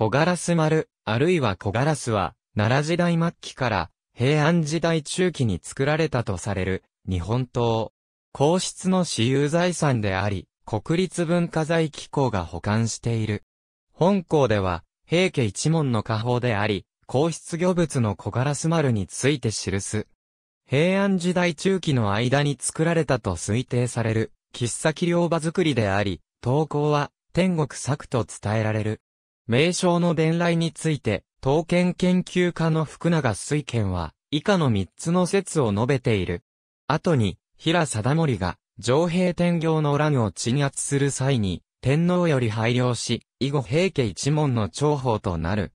小ガラス丸、あるいは小ガラスは、奈良時代末期から平安時代中期に作られたとされる日本刀。皇室の私有財産であり、国立文化財機構が保管している。本校では、平家一門の家宝であり、皇室魚物の小ガラス丸について記す。平安時代中期の間に作られたと推定される、喫茶器量場作りであり、投稿は天国作と伝えられる。名称の伝来について、刀剣研究家の福永水賢は、以下の3つの説を述べている。後に、平貞盛が、上平天行の乱を鎮圧する際に、天皇より拝領し、以後平家一門の長宝となる。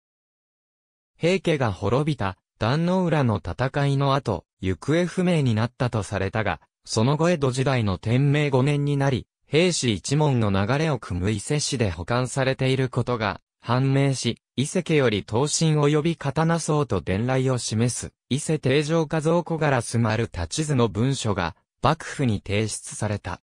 平家が滅びた、壇の浦の戦いの後、行方不明になったとされたが、その後江戸時代の天明5年になり、兵士一門の流れを汲む伊勢市で保管されていることが判明し、伊勢家より刀身及び刀層と伝来を示す、伊勢定常化造庫ガラス丸立図の文書が、幕府に提出された。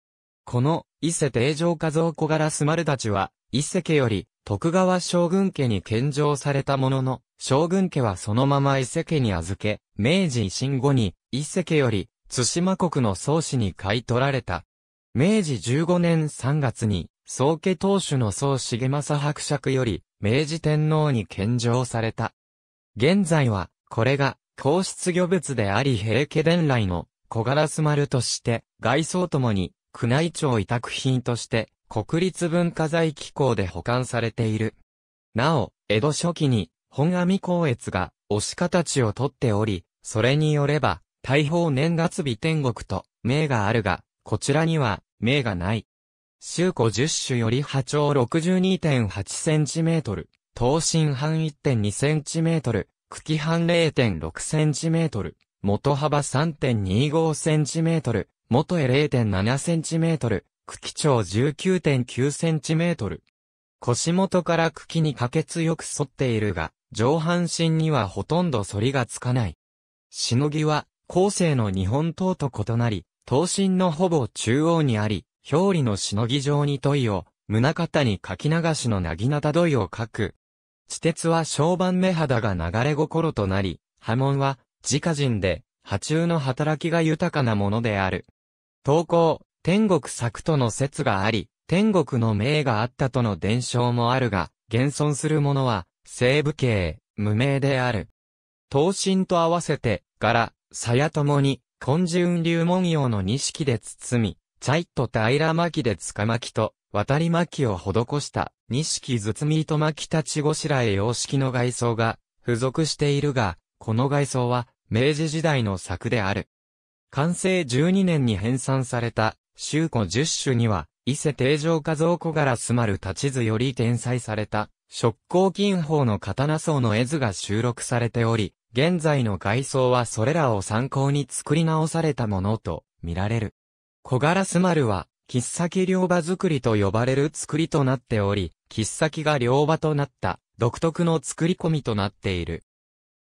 この、伊勢定常化造柄。ガラス丸立は、伊勢家より、徳川将軍家に献上されたものの、将軍家はそのまま伊勢家に預け、明治維新後に、伊勢家より、津島国の宗師に買い取られた。明治15年3月に、宗家当主の宗重政伯爵より、明治天皇に献上された。現在は、これが、皇室魚物であり平家伝来の小ガラス丸として、外装ともに、宮内庁委託品として、国立文化財機構で保管されている。なお、江戸初期に、本阿弥光悦が、推し形をとっており、それによれば、大宝年月日天国と、名があるが、こちらには、名がない。周古10種より波長 62.8cm、等身半 1.2cm、茎半 0.6cm、元幅 3.25cm、元へ 0.7cm、茎長 19.9cm。腰元から茎にかけ強く反っているが、上半身にはほとんど反りがつかない。しのぎは、後世の日本刀と異なり、刀身のほぼ中央にあり、表裏のしのぎ状に問いを、胸方に書き流しのなぎなた問いを書く。地鉄は小判目肌が流れ心となり、波紋は、自家人で、波中の働きが豊かなものである。投稿、天国作との説があり、天国の名があったとの伝承もあるが、現存するものは、西部系、無名である。刀身と合わせて、柄、鞘ともに、根雲流文様の錦で包み、チャイと平巻きで塚巻きと、渡り巻きを施した、錦包糸巻き立ちごしらえ様式の外装が、付属しているが、この外装は、明治時代の作である。完成12年に編纂された、周古10種には、伊勢定常家造古ガラまる立ち図より転載された、食光金法の刀層の絵図が収録されており、現在の外装はそれらを参考に作り直されたものと見られる。小ガラス丸は、切っ先両刃作りと呼ばれる作りとなっており、切っ先が両刃となった独特の作り込みとなっている。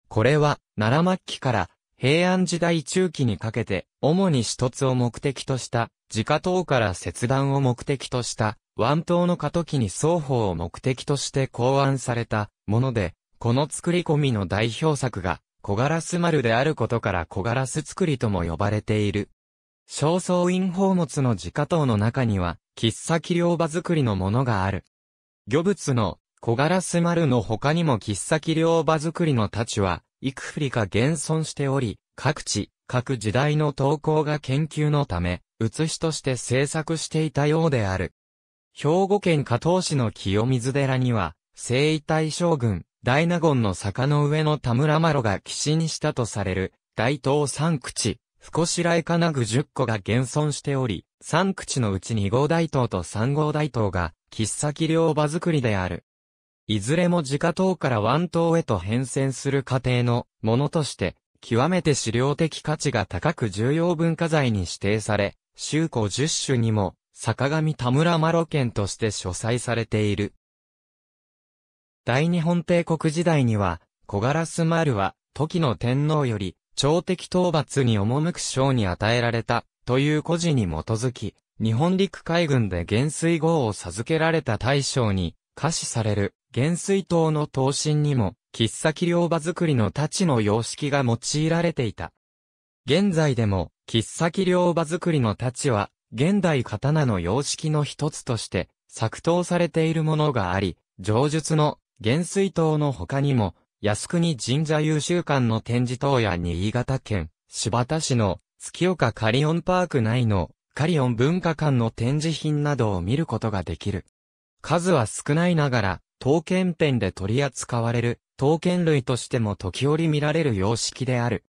これは、奈良末期から平安時代中期にかけて、主に一つを目的とした、自家刀から切断を目的とした、腕刀の過渡期に双方を目的として考案されたもので、この作り込みの代表作が、小ガラス丸であることから小ガラス作りとも呼ばれている。正倉院宝物の自家刀の中には、喫茶器量場作りのものがある。魚物の小ガラス丸の他にも喫茶器量場作りの太刀は、幾振りか現存しており、各地、各時代の投稿が研究のため、写しとして制作していたようである。兵庫県加東市の清水寺には、聖遺大将軍、大納言の坂の上の田村麻呂が寄進したとされる、大東三口、少し江金具10個が現存しており、3口のうち2号大塔と3号大塔が、喫茶先両場作りである。いずれも自家塔から湾塔へと変遷する過程のものとして、極めて資料的価値が高く重要文化財に指定され、州古10種にも、坂上田村マロ県として所載されている。大日本帝国時代には、小ガラス丸は、時の天皇より、朝敵討伐に赴く賞に与えられた、という故事に基づき、日本陸海軍で元帥号を授けられた大将に、可視される、元帥島の刀身にも、喫先両場作りの太刀の様式が用いられていた。現在でも、喫先両場作りの太刀は、現代刀の様式の一つとして、作刀されているものがあり、上述の元帥島の他にも、靖国神社優秀館の展示等や新潟県、柴田市の月岡カリオンパーク内のカリオン文化館の展示品などを見ることができる。数は少ないながら、刀剣ンで取り扱われる、刀剣類としても時折見られる様式である。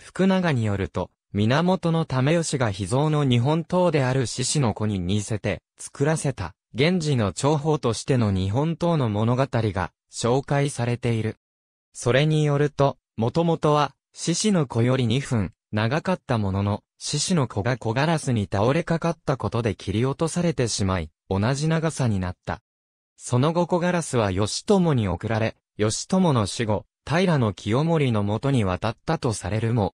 福永によると、源の為義が秘蔵の日本刀である獅子の子に似せて作らせた、源氏の長宝としての日本刀の物語が紹介されている。それによると、もともとは、獅子の子より2分、長かったものの、獅子の子が小ガラスに倒れかかったことで切り落とされてしまい、同じ長さになった。その後小ガラスは義朝に送られ、義朝の死後、平の清盛のもとに渡ったとされるも、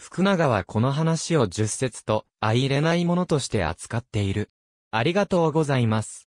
福永はこの話を十節と相入れないものとして扱っている。ありがとうございます。